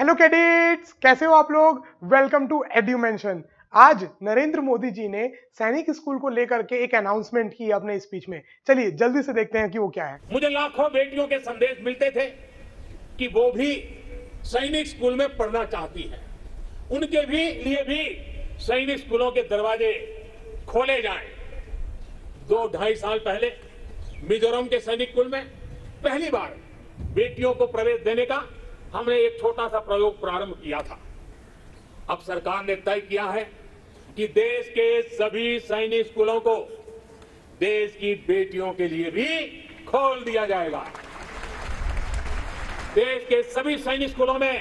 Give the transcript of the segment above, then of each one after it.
hello cadets कैसे हो आप लोग वेलकम टू एड्यूमेंशन आज नरेंद्र मोदी जी ने सैनिक स्कूल को लेकर के एक अनाउंसमेंट की अपने स्पीच में चलिए जल्दी से देखते हैं कि वो क्या है मुझे लाखों बेटियों के संदेश मिलते थे कि वो भी सैनिक स्कूल में पढ़ना चाहती है उनके भी लिए भी सैनिक स्कूलों के दरवाजे खोले जाए दो ढाई साल पहले मिजोरम के सैनिक स्कूल में पहली बार बेटियों को प्रवेश देने का हमने एक छोटा सा प्रयोग प्रारंभ किया था अब सरकार ने तय किया है कि देश के सभी सैनिक स्कूलों को देश की बेटियों के लिए भी खोल दिया जाएगा देश के सभी सैनिक स्कूलों में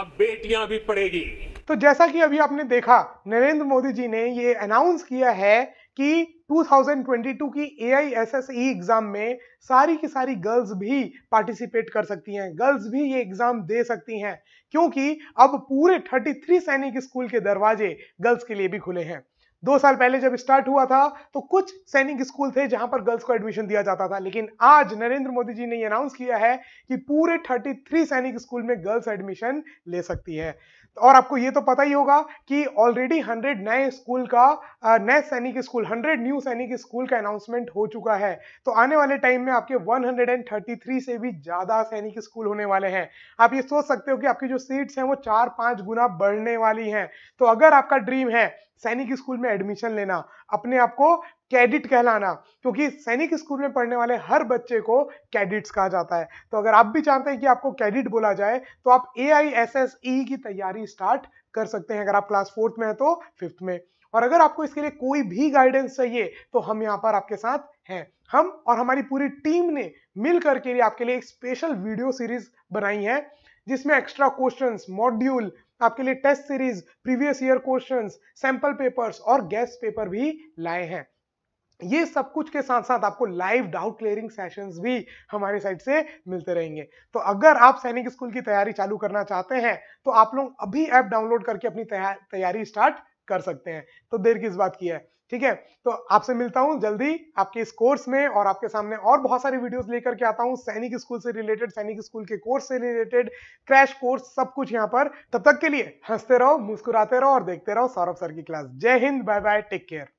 अब बेटियां भी पढ़ेगी तो जैसा कि अभी आपने देखा नरेंद्र मोदी जी ने ये अनाउंस किया है कि 2022 की A I S S E exam में सारी की सारी गर्ल्स भी पार्टिसिपेट कर सकती हैं गर्ल्स भी ये एग्जाम दे सकती हैं क्योंकि अब पूरे 33 सैनिक स्कूल के दरवाजे गर्ल्स के लिए भी खुले हैं दो साल पहले जब स्टार्ट हुआ था तो कुछ सैनिक स्कूल थे जहां पर गर्ल्स को एडमिशन दिया जाता था लेकिन आज नरेंद्र मोदी जी ने अनाउंस किया है कि पूरे 33 सैनिक स्कूल में गर्ल्स एडमिशन ले सकती है और आपको ये तो पता ही होगा कि ऑलरेडी 100 नए स्कूल का नए Sainik school 100 new Sainik school का अनाउंसमेंट हो चुका है तो आने वाले टाइम में आपके 133 से भी ज़्यादा सैनिक स्कूल होने वाले हैं आप ये सोच सकते हो कि आपकी जो सीट्स हैं वो चार पांच गुना बढ़ने वाली हैं तो अगर आपका ड्रीम है सैनिक स्कूल में एडमिशन लेना अपने आप को कैडिट कहलाना क्योंकि सैनिक स्कूल में पढ़ने वाले हर बच्चे को कैडिट्स कहा जाता है तो अगर आप भी चाहते हैं कि आपको कैडिट बोला जाए तो आप ए आई एस एस ई की तैयारी स्टार्ट कर सकते हैं अगर आप क्लास फोर्थ में है तो फिफ्थ में और अगर आपको इसके लिए कोई भी गाइडेंस चाहिए तो हम यहाँ पर आपके साथ हैं हम और हमारी पूरी टीम ने मिल करके लिए आपके लिए एक स्पेशल वीडियो सीरीज बनाई है जिसमें एक्स्ट्रा क्वेश्चंस मॉड्यूल आपके लिए test series previous year questions sample papers और गेस्ट पेपर भी लाए हैं ये सब कुछ के साथ साथ आपको लाइव डाउट क्लियरिंग सेशंस भी हमारे साइड से मिलते रहेंगे तो अगर आप सैनिक स्कूल की तैयारी चालू करना चाहते हैं तो आप लोग अभी ऐप डाउनलोड करके अपनी तैयारी स्टार्ट कर सकते हैं तो देर किस बात की है ठीक है तो आपसे मिलता हूं जल्दी आपके इस कोर्स में और आपके सामने और बहुत सारी वीडियोस लेकर के आता हूं सैनिक स्कूल से रिलेटेड सैनिक स्कूल के कोर्स से रिलेटेड क्रैश कोर्स सब कुछ यहां पर तब तक के लिए हंसते रहो मुस्कुराते रहो और देखते रहो सौरभ सर की class Jai Hind bye bye take care